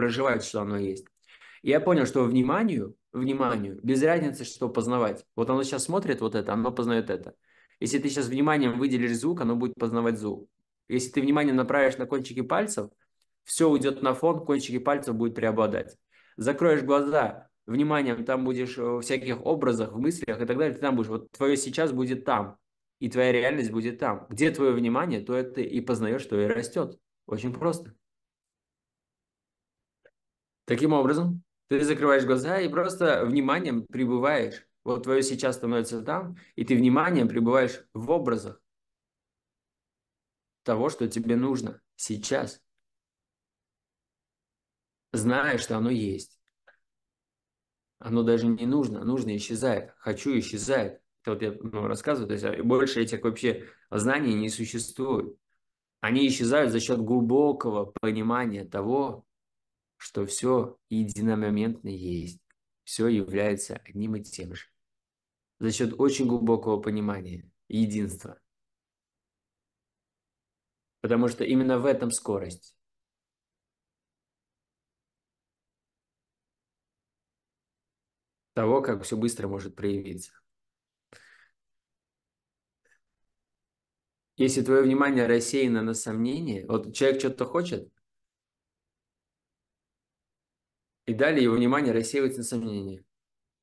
проживать, что оно есть. я понял, что вниманию, вниманию, без разницы, что познавать. Вот оно сейчас смотрит вот это, оно познает это. Если ты сейчас вниманием выделишь звук, оно будет познавать звук. Если ты внимание направишь на кончики пальцев, все уйдет на фон, кончики пальцев будет преобладать. Закроешь глаза, вниманием там будешь э, в всяких образах, в мыслях и так далее, ты там будешь. Вот твое сейчас будет там, и твоя реальность будет там. Где твое внимание, то это и познаешь, что и растет. Очень просто. Таким образом, ты закрываешь глаза и просто вниманием пребываешь. Вот твое сейчас становится там, и ты вниманием пребываешь в образах того, что тебе нужно сейчас. Зная, что оно есть. Оно даже не нужно, нужно исчезает. Хочу исчезает. Это вот я ну, рассказываю, то есть а, больше этих вообще знаний не существует. Они исчезают за счет глубокого понимания того, что все единомоментно есть, все является одним и тем же. За счет очень глубокого понимания единства. Потому что именно в этом скорость. того, как все быстро может проявиться. Если твое внимание рассеяно на сомнение, вот человек что-то хочет, И далее его внимание рассеивается на сомнения.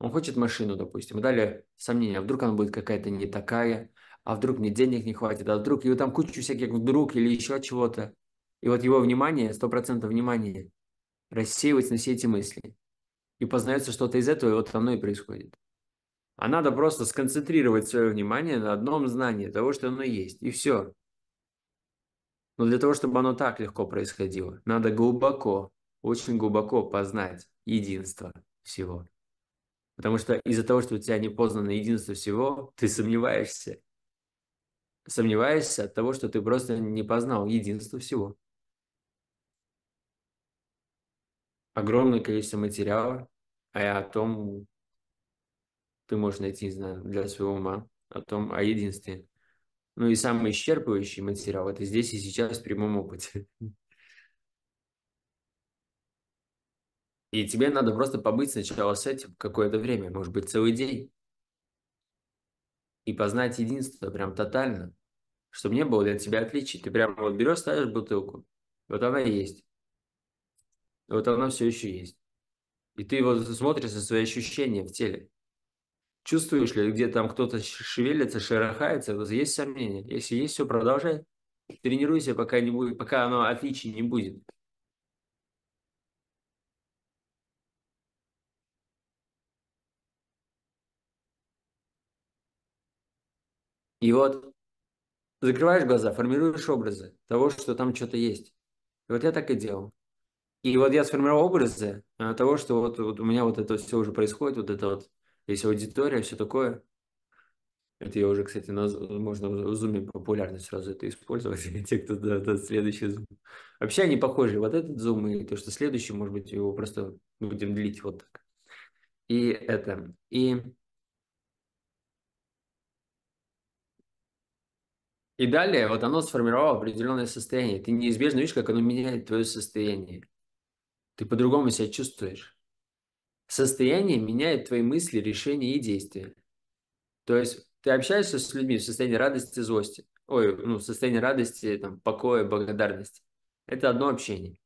Он хочет машину, допустим, и далее сомнения, а вдруг она будет какая-то не такая, а вдруг мне денег не хватит, а вдруг его там кучу всяких вдруг или еще чего-то. И вот его внимание, сто процентов внимания, рассеивается на все эти мысли. И познается что-то из этого, и вот со мной и происходит. А надо просто сконцентрировать свое внимание на одном знании того, что оно есть, и все. Но для того, чтобы оно так легко происходило, надо глубоко очень глубоко познать единство всего. Потому что из-за того, что у тебя не познано единство всего, ты сомневаешься. Сомневаешься от того, что ты просто не познал единство всего. Огромное количество материала, а о том ты можешь найти, не знаю, для своего ума, о том, о единстве. Ну и самый исчерпывающий материал – это здесь и сейчас в прямом опыте. И тебе надо просто побыть сначала с этим какое-то время, может быть, целый день. И познать единство прям тотально, чтобы не было для тебя отличий. Ты прям вот берешь, ставишь бутылку, вот она есть. Вот она все еще есть. И ты вот смотришь на свои ощущения в теле. Чувствуешь ли, где там кто-то шевелится, шерохается, есть сомнения. Если есть, все, продолжай. Тренируйся, пока, не будет, пока оно отличий не будет. И вот закрываешь глаза, формируешь образы того, что там что-то есть. И вот я так и делал. И вот я сформировал образы э, того, что вот, вот у меня вот это все уже происходит, вот это вот есть аудитория, все такое. Это я уже, кстати, на, можно в зуме популярно сразу это использовать. Те, кто да, да, следующий зум. Вообще они похожи. Вот этот зум и то, что следующий, может быть, его просто будем длить вот так. И это. И И далее вот оно сформировало определенное состояние. Ты неизбежно видишь, как оно меняет твое состояние. Ты по-другому себя чувствуешь. Состояние меняет твои мысли, решения и действия. То есть ты общаешься с людьми в состоянии радости, злости. Ой, ну, в состоянии радости, там, покоя, благодарности. Это одно общение.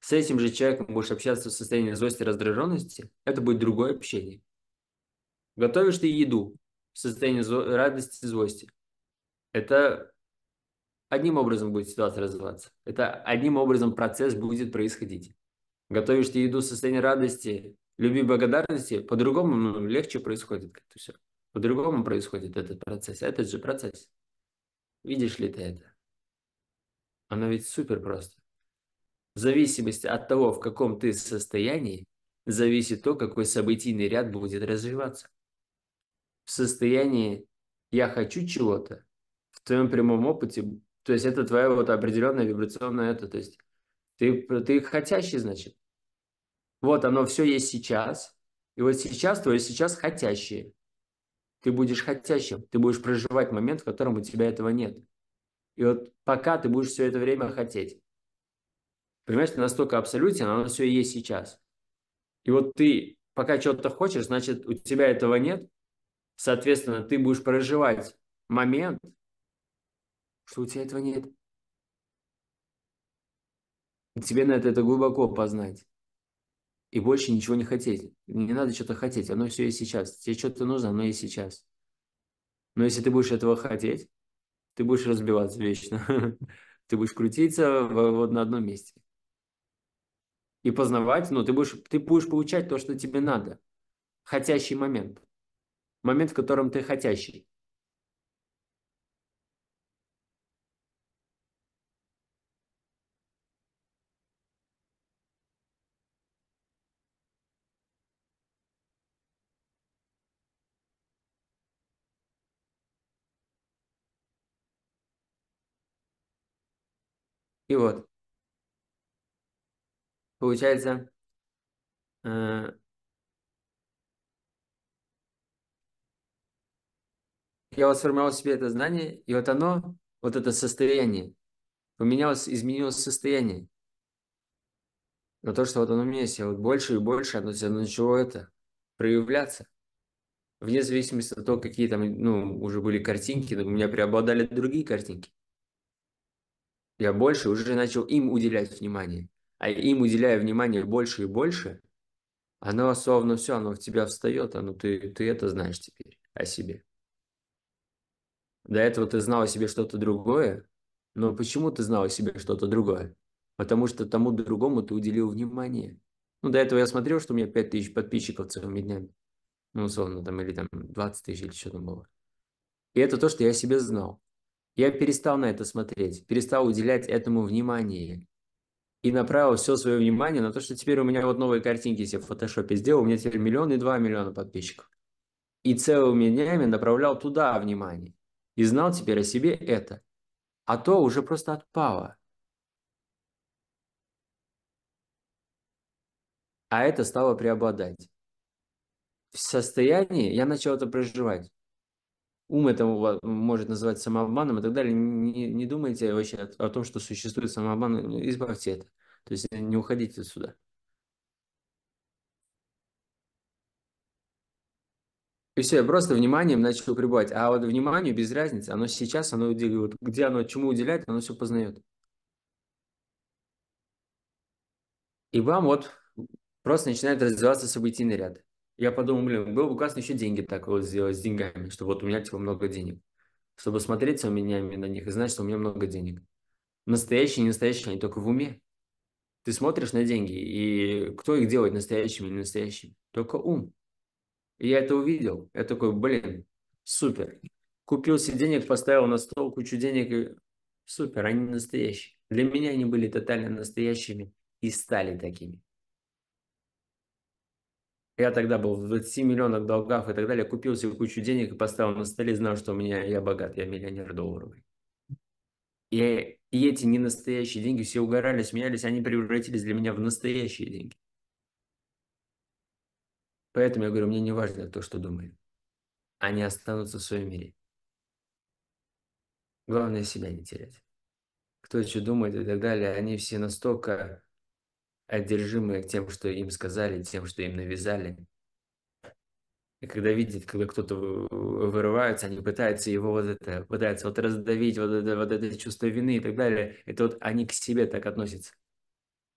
С этим же человеком будешь общаться в состоянии злости раздраженности, это будет другое общение. Готовишь ты еду в состоянии радости злости это одним образом будет ситуация развиваться. Это одним образом процесс будет происходить. Готовишь ты еду в состоянии радости, любви, благодарности, по-другому ну, легче происходит как-то все. По-другому происходит этот процесс. Этот же процесс. Видишь ли ты это? Оно ведь супер просто. В зависимости от того, в каком ты состоянии, зависит то, какой событийный ряд будет развиваться. В состоянии «я хочу чего-то», в твоем прямом опыте, то есть это твоя вот определенная вибрационная это, то есть ты, ты хотящий, значит. Вот оно все есть сейчас, и вот сейчас твое сейчас хотящее. Ты будешь хотящим, ты будешь проживать момент, в котором у тебя этого нет. И вот пока ты будешь все это время хотеть. Понимаешь, ты настолько абсолютен, оно все есть сейчас. И вот ты пока чего-то хочешь, значит, у тебя этого нет. Соответственно, ты будешь проживать момент, что у тебя этого нет. Тебе надо это глубоко познать. И больше ничего не хотеть. Не надо что-то хотеть, оно все есть сейчас. Тебе что-то нужно, оно есть сейчас. Но если ты будешь этого хотеть, ты будешь разбиваться вечно. Ты будешь крутиться вот на одном месте. И познавать, но ну, ты будешь, ты будешь получать то, что тебе надо. Хотящий момент. Момент, в котором ты хотящий. Вот Получается, э, я вот сформировал себе это знание, и вот оно, вот это состояние, поменялось, изменилось состояние. Но то, что вот оно у меня есть, вот больше и больше оно, оно начало это проявляться. Вне зависимости от того, какие там, ну, уже были картинки, у меня преобладали другие картинки я больше уже начал им уделять внимание. А им уделяя внимание больше и больше, оно словно все, оно в тебя встает, оно ты, ты это знаешь теперь о себе. До этого ты знал о себе что-то другое, но почему ты знал о себе что-то другое? Потому что тому другому ты уделил внимание. Ну, до этого я смотрел, что у меня 5 тысяч подписчиков целыми днями. Ну, условно, там, или там 20 тысяч, или что там было. И это то, что я себе знал. Я перестал на это смотреть, перестал уделять этому внимание и направил все свое внимание на то, что теперь у меня вот новые картинки себе в фотошопе сделал, у меня теперь миллион и два миллиона подписчиков. И целыми днями направлял туда внимание. И знал теперь о себе это. А то уже просто отпало. А это стало преобладать. В состоянии я начал это проживать ум это может называть самообманом и так далее. Не, не думайте вообще о, о том, что существует самообман, избавьте это. То есть не уходите сюда. И все, я просто вниманием начал пребывать. А вот внимание без разницы, оно сейчас, оно вот где оно чему уделяет, оно все познает. И вам вот просто начинает развиваться событийный ряд. Я подумал, блин, было бы классно еще деньги так вот сделать с деньгами, что вот у меня типа много денег. Чтобы смотреть у меня на них и знать, что у меня много денег. Настоящие и не настоящие, они только в уме. Ты смотришь на деньги, и кто их делает настоящими или не настоящими? Только ум. И я это увидел. Я такой, блин, супер. Купил себе денег, поставил на стол кучу денег, и супер, они настоящие. Для меня они были тотально настоящими и стали такими. Я тогда был в 20 миллионах долгах и так далее, купил себе кучу денег и поставил на столе, знал, что у меня я богат, я миллионер долларовый. И, и эти ненастоящие деньги все угорали, смеялись, они превратились для меня в настоящие деньги. Поэтому я говорю, мне не важно то, что думают. Они останутся в своем мире. Главное себя не терять. Кто что думает и так далее, они все настолько одержимые тем, что им сказали, тем, что им навязали. И когда видят, когда кто-то вырывается, они пытаются его вот это, пытаются вот раздавить, вот это, вот это чувство вины и так далее. Это вот они к себе так относятся.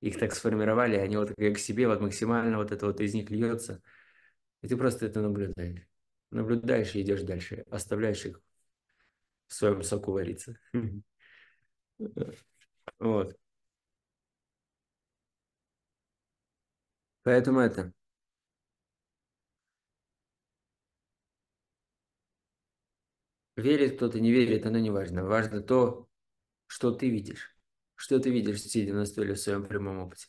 Их так сформировали, они вот к себе вот максимально вот это вот из них льется. И ты просто это наблюдаешь. Наблюдаешь и идешь дальше. Оставляешь их в своем соку вариться. Вот. Поэтому это. Верит кто-то, не верит, оно не важно. Важно то, что ты видишь. Что ты видишь, сидя на стуле в своем прямом опыте.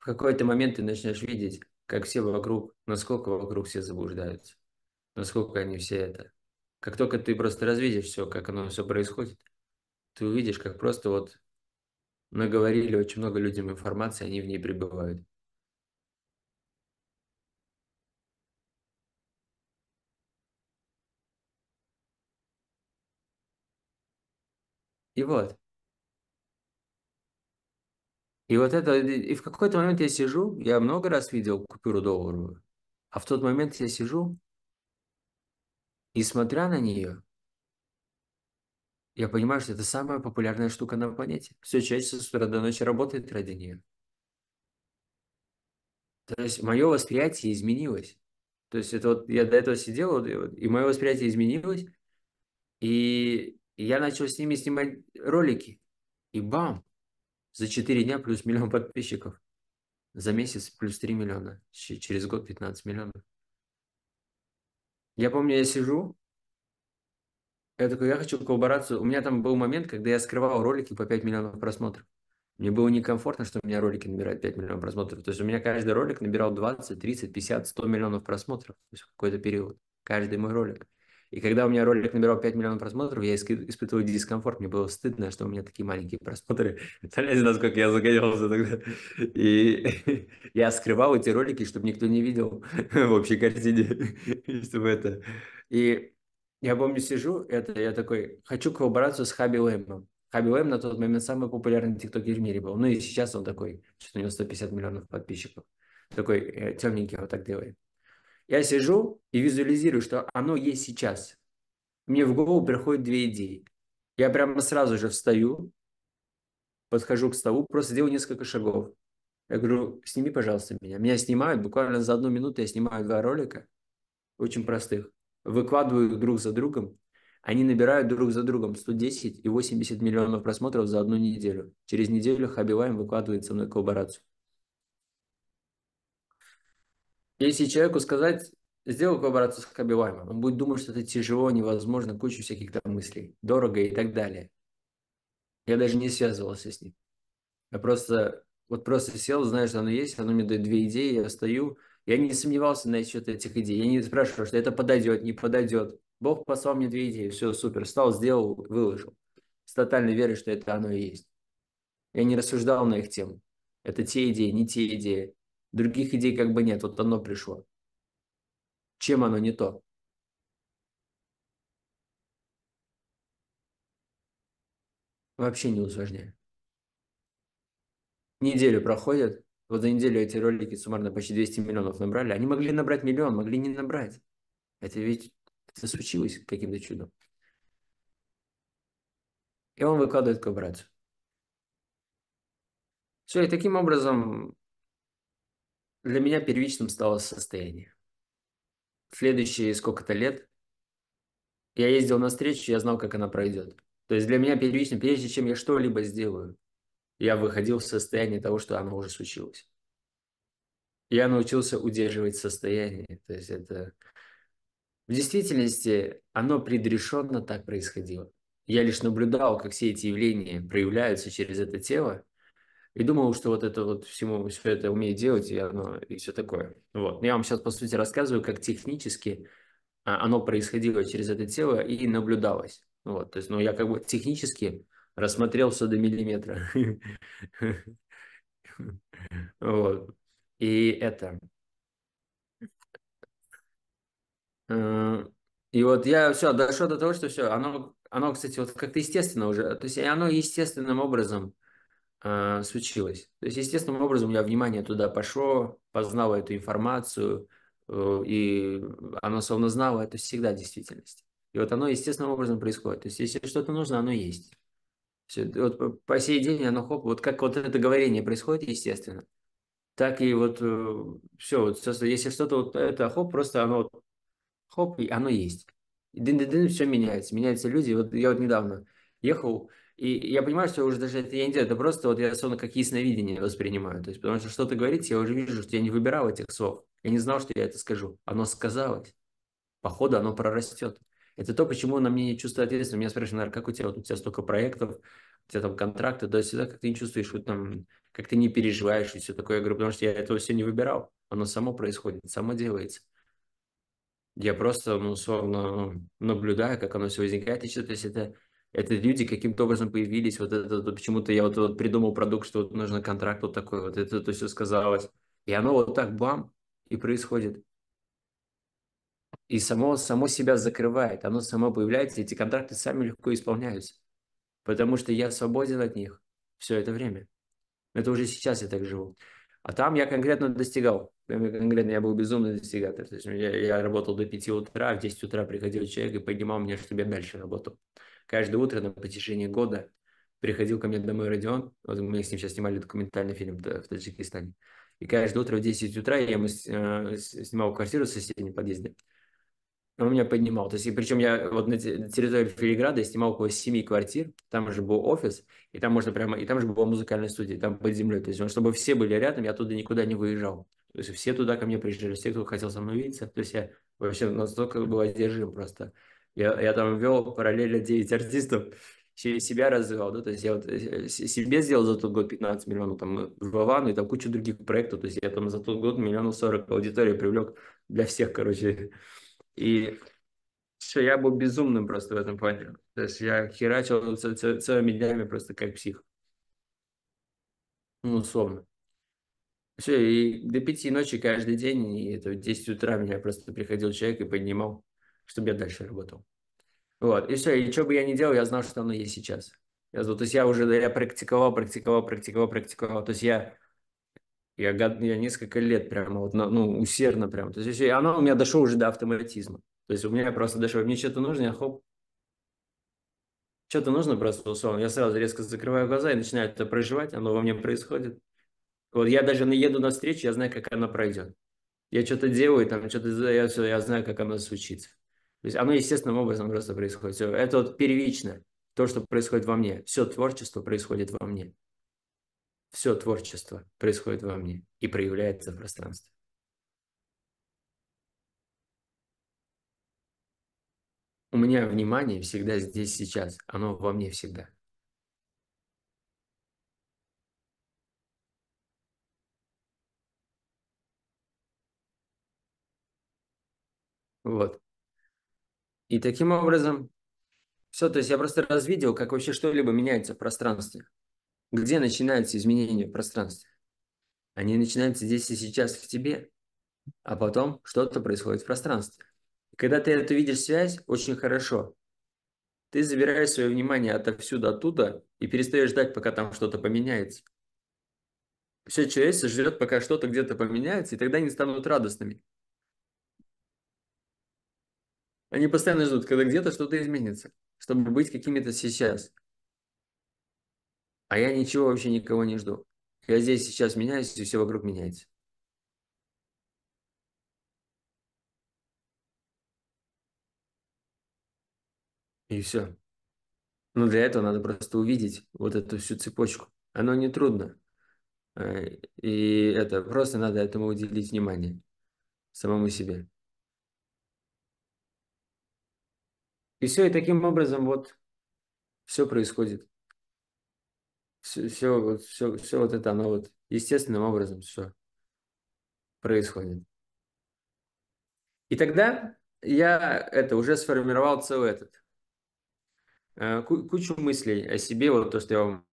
В какой-то момент ты начнешь видеть, как все вокруг, насколько вокруг все заблуждаются, насколько они все это. Как только ты просто развидишь все, как оно все происходит, ты увидишь, как просто вот наговорили очень много людям информации, они в ней пребывают. И вот. И вот это, и в какой-то момент я сижу, я много раз видел купюру долларовую, а в тот момент я сижу, и смотря на нее, я понимаю, что это самая популярная штука на планете. Все человечество с утра до ночи работает ради нее. То есть мое восприятие изменилось. То есть это вот я до этого сидел, и мое восприятие изменилось, и я начал с ними снимать ролики. И бам! За 4 дня плюс миллион подписчиков. За месяц плюс 3 миллиона. Через год 15 миллионов. Я помню, я сижу, я такой, я хочу коллаборацию. У меня там был момент, когда я скрывал ролики по 5 миллионов просмотров. Мне было некомфортно, что у меня ролики набирают 5 миллионов просмотров. То есть у меня каждый ролик набирал 20, 30, 50, 100 миллионов просмотров. То есть какой-то период. Каждый мой ролик. И когда у меня ролик набирал 5 миллионов просмотров, я испытывал дискомфорт. Мне было стыдно, что у меня такие маленькие просмотры. Представляете, насколько я загонялся тогда. И я скрывал эти ролики, чтобы никто не видел в общей картине. Чтобы это... И я помню, сижу, это я такой, хочу коллаборацию с Хаби Лэмом. Хаби Лэм на тот момент самый популярный тиктокер в мире был. Ну и сейчас он такой, что у него 150 миллионов подписчиков. Такой э, темненький вот так делает. Я сижу и визуализирую, что оно есть сейчас. Мне в голову приходят две идеи. Я прямо сразу же встаю, подхожу к столу, просто делаю несколько шагов. Я говорю, сними, пожалуйста, меня. Меня снимают, буквально за одну минуту я снимаю два ролика, очень простых выкладываю друг за другом, они набирают друг за другом 110 и 80 миллионов просмотров за одну неделю. Через неделю Хабиваем выкладывает со мной коллаборацию. Если человеку сказать, сделал коллаборацию с Хабиваемом, он будет думать, что это тяжело, невозможно, куча всяких там мыслей, дорого и так далее. Я даже не связывался с ним. Я просто, вот просто сел, знаешь, оно есть, оно мне дает две идеи, я стою я не сомневался насчет этих идей. Я не спрашивал, что это подойдет, не подойдет. Бог послал мне две идеи. Все, супер. Стал, сделал, выложил. С тотальной верой, что это оно и есть. Я не рассуждал на их тему. Это те идеи, не те идеи. Других идей как бы нет. Вот оно пришло. Чем оно не то? Вообще не усложняю. Неделю проходит, вот за неделю эти ролики суммарно почти 200 миллионов набрали. Они могли набрать миллион, могли не набрать. Это ведь это случилось каким-то чудом. И он выкладывает коллаборацию. Все, и таким образом для меня первичным стало состояние. Следующие сколько-то лет я ездил на встречу, я знал, как она пройдет. То есть для меня первичным прежде чем я что-либо сделаю, я выходил в состояние того, что оно уже случилось. Я научился удерживать состояние. То есть это... В действительности оно предрешенно так происходило. Я лишь наблюдал, как все эти явления проявляются через это тело, и думал, что вот это вот всему, все это умею делать, и оно, и все такое. Вот. Я вам сейчас, по сути, рассказываю, как технически а, оно происходило через это тело и наблюдалось. Вот. То есть, ну, я как бы технически рассмотрел все до миллиметра. Вот. И это. Э, и вот я все, дошел до того, что все, оно, оно, кстати, вот как-то естественно уже, то есть оно естественным образом э, случилось. То есть естественным образом у меня внимание туда пошло, познало эту информацию, э, и оно словно знало это всегда действительность. И вот оно естественным образом происходит. То есть если что-то нужно, оно есть. Все, вот по сей день оно хоп, вот как вот это говорение происходит, естественно, так и вот э, все, вот если что-то вот это хоп, просто оно хоп, и оно есть. И дын дын все меняется, меняются люди. Вот я вот недавно ехал, и я понимаю, что уже даже это я не делаю, это просто вот я словно как ясновидение воспринимаю. То есть, потому что что-то говорить, я уже вижу, что я не выбирал этих слов. Я не знал, что я это скажу. Оно сказалось. Походу, оно прорастет. Это то, почему на мне не чувство ответственности. Меня спрашивают, наверное, как у тебя, вот у тебя столько проектов, у тебя там контракты, да, сюда как ты не чувствуешь, вот там, как ты не переживаешь и все такое. Я говорю, потому что я этого все не выбирал. Оно само происходит, само делается. Я просто, ну, словно наблюдаю, как оно все возникает. И все, то есть это, это люди каким-то образом появились. Вот это вот, почему-то я вот, вот придумал продукт, что вот нужно контракт вот такой, вот это то все сказалось. И оно вот так бам и происходит и само, само себя закрывает, оно само появляется, эти контракты сами легко исполняются, потому что я свободен от них все это время. Это уже сейчас я так живу. А там я конкретно достигал. Конкретно я был безумный достигатель. То есть я, я работал до 5 утра, в 10 утра приходил человек и поднимал меня, чтобы я дальше работал. Каждое утро на протяжении года приходил ко мне домой Родион. Вот мы с ним сейчас снимали документальный фильм в Таджикистане. И каждое утро в 10 утра я ему э, снимал квартиру в соседнем подъезде. Он меня поднимал. То есть, и причем я вот на территории Филиграда снимал около семи квартир, там же был офис, и там можно прямо, и там же была музыкальная студия, там под землей. То есть, он, чтобы все были рядом, я оттуда никуда не выезжал. То есть, все туда ко мне приезжали, все, кто хотел со мной видеться. То есть, я вообще настолько был одержим просто. Я, я там вел параллельно 9 артистов, через себя развивал, да, то есть я вот э, себе сделал за тот год 15 миллионов, там, э, в Авану и там кучу других проектов, то есть я там за тот год миллионов сорок аудитории привлек для всех, короче, и все, я был безумным просто в этом плане. То есть я херачил целыми днями просто как псих. Ну, условно. Все, и до пяти ночи каждый день, и это в 10 утра меня просто приходил человек и поднимал, чтобы я дальше работал. Вот, и все, и что бы я ни делал, я знал, что оно есть сейчас. Я, то есть я уже, я практиковал, практиковал, практиковал, практиковал. То есть я я, я несколько лет прямо вот, на, ну, усердно прямо. То есть, и оно у меня дошло уже до автоматизма. То есть, у меня просто дошло, мне что-то нужно, я хоп, что-то нужно просто условно. Я сразу резко закрываю глаза и начинаю это проживать, оно во мне происходит. Вот я даже еду на встречу, я знаю, как она пройдет. Я что-то делаю, там что-то я, все, я знаю, как оно случится. То есть оно естественным образом просто происходит. Все. Это вот первично то, что происходит во мне. Все творчество происходит во мне все творчество происходит во мне и проявляется в пространстве. У меня внимание всегда здесь, сейчас. Оно во мне всегда. Вот. И таким образом, все, то есть я просто развидел, как вообще что-либо меняется в пространстве. Где начинаются изменения в пространстве? Они начинаются здесь и сейчас в тебе, а потом что-то происходит в пространстве. когда ты эту видишь связь, очень хорошо. Ты забираешь свое внимание отовсюду, оттуда, и перестаешь ждать, пока там что-то поменяется. Все человечество ждет, пока что-то где-то поменяется, и тогда они станут радостными. Они постоянно ждут, когда где-то что-то изменится, чтобы быть какими-то сейчас. А я ничего вообще никого не жду. Я здесь сейчас меняюсь, и все вокруг меняется. И все. Но ну, для этого надо просто увидеть вот эту всю цепочку. Оно не трудно. Э, и это просто надо этому уделить внимание самому себе. И все, и таким образом вот все происходит все, все, все, все вот это, оно вот естественным образом все происходит. И тогда я это уже сформировал целый этот э, кучу мыслей о себе, вот то, что я вам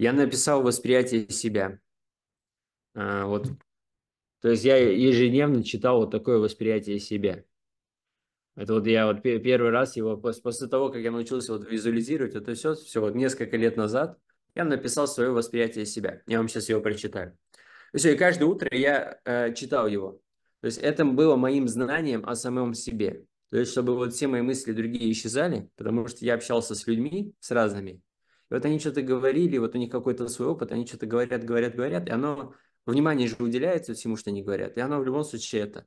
Я написал восприятие себя. А, вот. То есть я ежедневно читал вот такое восприятие себя. Это вот я вот первый раз его, после того, как я научился вот визуализировать это все, все вот несколько лет назад, я написал свое восприятие себя. Я вам сейчас его прочитаю. И все, и каждое утро я э, читал его. То есть это было моим знанием о самом себе. То есть чтобы вот все мои мысли другие исчезали, потому что я общался с людьми, с разными, и вот они что-то говорили, вот у них какой-то свой опыт, они что-то говорят, говорят, говорят, и оно, внимание же уделяется всему, что они говорят, и оно в любом случае это.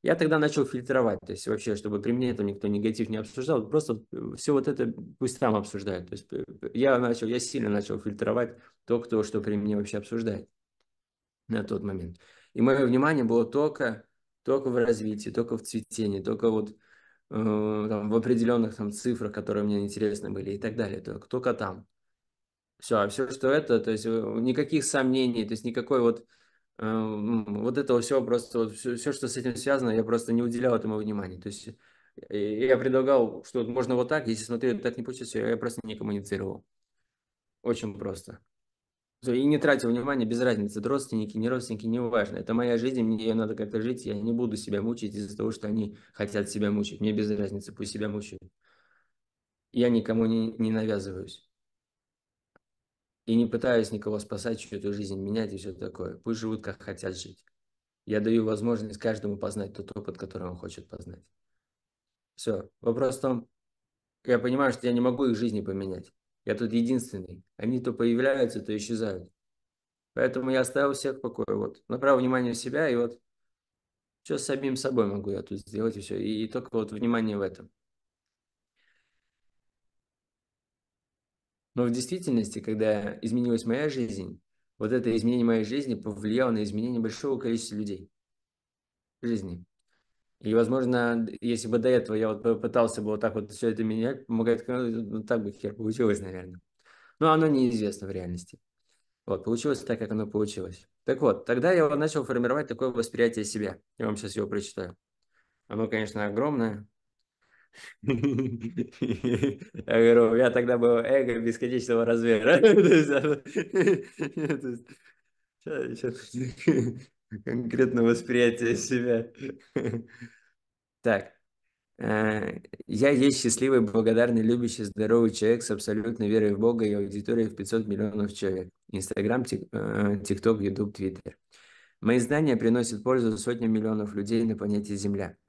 Я тогда начал фильтровать, то есть вообще, чтобы при мне там никто негатив не обсуждал, просто э, все вот это пусть там обсуждают. То есть э, э, я начал, я сильно начал фильтровать то, кто что при мне вообще обсуждает на тот момент. И мое внимание было только, только в развитии, только в цветении, только вот э, там, в определенных там цифрах, которые мне интересны были и так далее, только, только там. Все, а все, что это, то есть э, никаких сомнений, то есть никакой вот э, вот этого всего просто, вот все, все, что с этим связано, я просто не уделял этому внимания. То есть э, я предлагал, что можно вот так, если смотреть так не получится, я просто не коммуницировал. Очень просто. И не тратил внимания, без разницы, родственники, не родственники, неважно, Это моя жизнь, мне ее надо как-то жить, я не буду себя мучить из-за того, что они хотят себя мучить. Мне без разницы, пусть себя мучают. Я никому не, не навязываюсь. И не пытаюсь никого спасать, чью-то жизнь менять и все такое. Пусть живут, как хотят жить. Я даю возможность каждому познать тот опыт, который он хочет познать. Все. Вопрос в том, я понимаю, что я не могу их жизни поменять. Я тут единственный. Они то появляются, то исчезают. Поэтому я оставил всех в покое. Вот. Направил внимание в себя, и вот что с самим собой могу я тут сделать, и все. И, и только вот внимание в этом. Но в действительности, когда изменилась моя жизнь, вот это изменение моей жизни повлияло на изменение большого количества людей жизни. И, возможно, если бы до этого я вот пытался бы вот так вот все это менять, помогать, э, ну, так бы хер получилось, наверное. Но оно неизвестно в реальности. Вот, получилось так, как оно получилось. Так вот, тогда я начал формировать такое восприятие себя. Я вам сейчас его прочитаю. Оно, конечно, огромное, Я говорю, у меня тогда было эго бесконечного размера. Конкретно восприятие себя. Так. Э, Я есть счастливый, благодарный, любящий, здоровый человек с абсолютной верой в Бога и аудиторией в 500 миллионов человек. Инстаграм, э, ТикТок, Ютуб, Твиттер. Мои знания приносят пользу сотням миллионов людей на планете Земля.